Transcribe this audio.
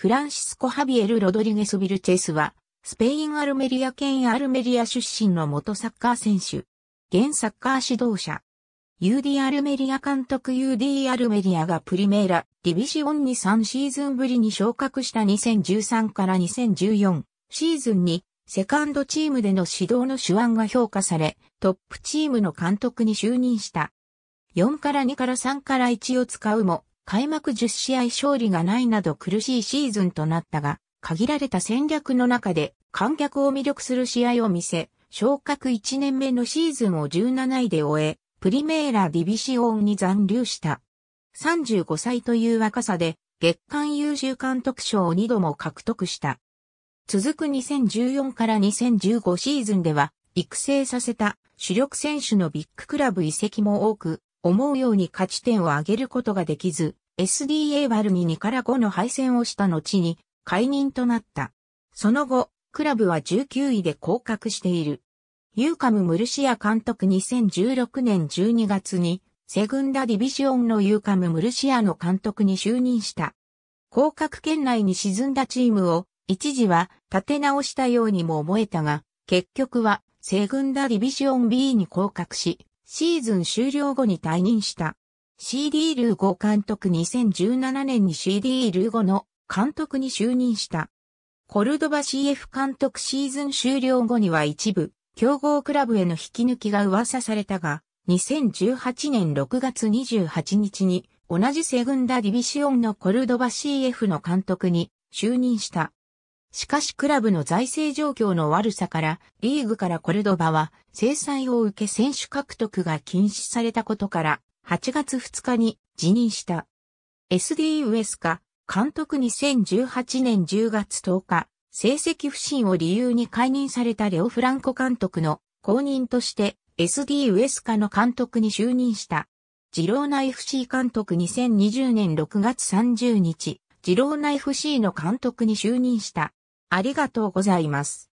フランシスコ・ハビエル・ロドリゲス・ビルチェスは、スペイン・アルメリア県アルメリア出身の元サッカー選手。現サッカー指導者。UD アルメリア監督 UD アルメリアがプリメーラ、ディビジオンに3シーズンぶりに昇格した2013から2014シーズンに、セカンドチームでの指導の手腕が評価され、トップチームの監督に就任した。4から2から3から1を使うも、開幕10試合勝利がないなど苦しいシーズンとなったが、限られた戦略の中で観客を魅力する試合を見せ、昇格1年目のシーズンを17位で終え、プリメーラディビシオンに残留した。35歳という若さで月間優秀監督賞を2度も獲得した。続く2014から2015シーズンでは育成させた主力選手のビッグクラブ移籍も多く、思うように勝ち点を上げることができず、SDA バルに2から5の敗戦をした後に解任となった。その後、クラブは19位で降格している。ユーカム・ムルシア監督2016年12月に、セグンダ・ディビジオンのユーカム・ムルシアの監督に就任した。降格圏内に沈んだチームを、一時は立て直したようにも思えたが、結局は、セグンダ・ディビジオン B に降格し、シーズン終了後に退任した。CD ルーゴ監督2017年に CD ルーゴの監督に就任した。コルドバ CF 監督シーズン終了後には一部、競合クラブへの引き抜きが噂されたが、2018年6月28日に同じセグンダディビシオンのコルドバ CF の監督に就任した。しかしクラブの財政状況の悪さから、リーグからコルドバは制裁を受け選手獲得が禁止されたことから、8月2日に辞任した。SD ウエスカ、監督2018年10月10日、成績不振を理由に解任されたレオ・フランコ監督の後任として SD ウエスカの監督に就任した。ジローナ FC 監督2020年6月30日、ジローナ FC の監督に就任した。ありがとうございます。